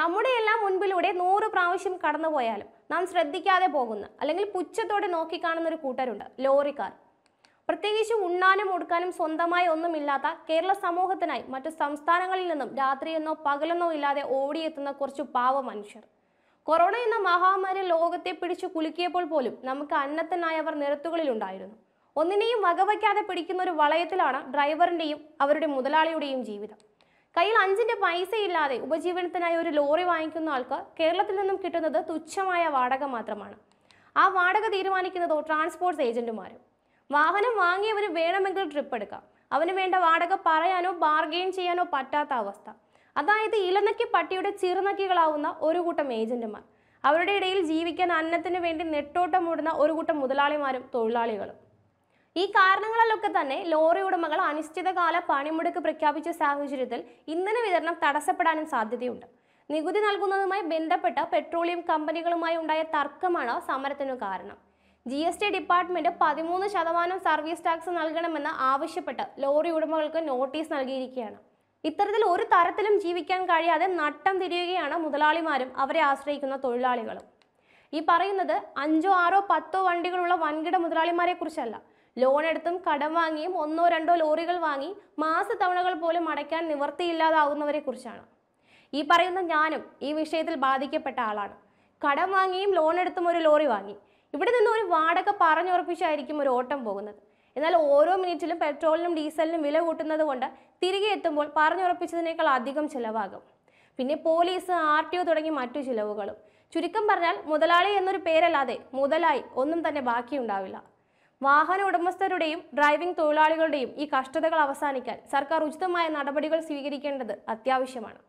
നമ്മുടെ എല്ലാം മുൻപിലൂടെ നൂറ് പ്രാവശ്യം കടന്നുപോയാലും നാം ശ്രദ്ധിക്കാതെ പോകുന്ന അല്ലെങ്കിൽ പുച്ഛത്തോടെ നോക്കിക്കാണുന്ന ഒരു കൂട്ടരുണ്ട് ലോറിക്കാർ പ്രത്യേകിച്ച് ഉണ്ണാനും ഉടുക്കാനും സ്വന്തമായി ഒന്നുമില്ലാത്ത കേരള സമൂഹത്തിനായി മറ്റു സംസ്ഥാനങ്ങളിൽ നിന്നും രാത്രിയെന്നോ പകലെന്നോ ഇല്ലാതെ ഓടിയെത്തുന്ന കുറച്ച് പാവ മനുഷ്യർ കൊറോണ എന്ന മഹാമാരി ലോകത്തെ പിടിച്ചു കുലുക്കിയപ്പോൾ പോലും നമുക്ക് അന്നത്തനായവർ നിരത്തുകളിലുണ്ടായിരുന്നു ഒന്നിനെയും വകവയ്ക്കാതെ പിടിക്കുന്ന ഒരു വളയത്തിലാണ് ഡ്രൈവറിൻ്റെയും അവരുടെ മുതലാളിയുടെയും ജീവിതം കയ്യിൽ അഞ്ചിൻ്റെ പൈസ ഇല്ലാതെ ഉപജീവനത്തിനായി ഒരു ലോറി വാങ്ങിക്കുന്ന ആൾക്ക് കേരളത്തിൽ നിന്നും കിട്ടുന്നത് തുച്ഛമായ വാടക മാത്രമാണ് ആ വാടക തീരുമാനിക്കുന്നതോ ട്രാൻസ്പോർട്ട്സ് ഏജന്റുമാരും വാഹനം വാങ്ങിയവന് വേണമെങ്കിൽ ട്രിപ്പ് എടുക്കാം അവന് വേണ്ട വാടക പറയാനോ ബാർഗെയിൻ ചെയ്യാനോ പറ്റാത്ത അവസ്ഥ അതായത് ഇലനക്കി പട്ടിയുടെ ചിറുനക്കികളാവുന്ന ഒരു കൂട്ടം ഏജന്റുമാർ അവരുടെ ഇടയിൽ ജീവിക്കാൻ അന്നത്തിന് വേണ്ടി നെട്ടോട്ടമൂടുന്ന ഒരു കൂട്ടം മുതലാളിമാരും തൊഴിലാളികളും ഈ കാരണങ്ങളിലൊക്കെ തന്നെ ലോറി ഉടമകൾ അനിശ്ചിതകാല പണിമുടക്ക് പ്രഖ്യാപിച്ച സാഹചര്യത്തിൽ ഇന്ധന വിതരണം തടസ്സപ്പെടാനും സാധ്യതയുണ്ട് നികുതി നൽകുന്നതുമായി ബന്ധപ്പെട്ട പെട്രോളിയം കമ്പനികളുമായി ഉണ്ടായ തർക്കമാണ് സമരത്തിനു കാരണം ജി എസ് ടി ഡിപ്പാർട്ട്മെന്റ് പതിമൂന്ന് ശതമാനം സർവീസ് ടാക്സ് നൽകണമെന്ന് ആവശ്യപ്പെട്ട് ലോറി ഉടമകൾക്ക് നോട്ടീസ് നൽകിയിരിക്കുകയാണ് ഇത്തരത്തിൽ ഒരു തരത്തിലും ജീവിക്കാൻ കഴിയാതെ നട്ടം തിരിയുകയാണ് മുതലാളിമാരും അവരെ ആശ്രയിക്കുന്ന തൊഴിലാളികളും ഈ പറയുന്നത് അഞ്ചോ ആറോ പത്തോ വണ്ടികളുള്ള വൻകിട മുതലാളിമാരെ കുറിച്ചല്ല ലോൺ എടുത്തും കടം വാങ്ങിയും ഒന്നോ രണ്ടോ ലോറികൾ വാങ്ങി മാസ തവണകൾ പോലും അടയ്ക്കാൻ നിവർത്തിയില്ലാതാവുന്നവരെ കുറിച്ചാണ് ഈ പറയുന്ന ഞാനും ഈ വിഷയത്തിൽ ബാധിക്കപ്പെട്ട ആളാണ് കടം വാങ്ങിയും ലോൺ എടുത്തും ഒരു ലോറി വാങ്ങി ഇവിടെ നിന്ന് ഒരു വാടക പറഞ്ഞുറപ്പിച്ചായിരിക്കും ഒരു ഓട്ടം പോകുന്നത് എന്നാൽ ഓരോ മിനിറ്റിലും പെട്രോളിനും ഡീസലിനും വില കൂട്ടുന്നത് കൊണ്ട് തിരികെ എത്തുമ്പോൾ പറഞ്ഞുറപ്പിച്ചതിനേക്കാൾ അധികം ചിലവാകും പിന്നെ പോലീസ് ആർ ടി ഒ തുടങ്ങി മറ്റു ചിലവുകളും ചുരുക്കം പറഞ്ഞാൽ മുതലാളി എന്നൊരു പേരല്ലാതെ മുതലായി ഒന്നും തന്നെ ബാക്കിയുണ്ടാവില്ല വാഹന ഉടമസ്ഥരുടെയും ഡ്രൈവിംഗ് തൊഴിലാളികളുടെയും ഈ കഷ്ടതകൾ അവസാനിക്കാൻ സർക്കാർ ഉചിതമായ നടപടികൾ സ്വീകരിക്കേണ്ടത് അത്യാവശ്യമാണ്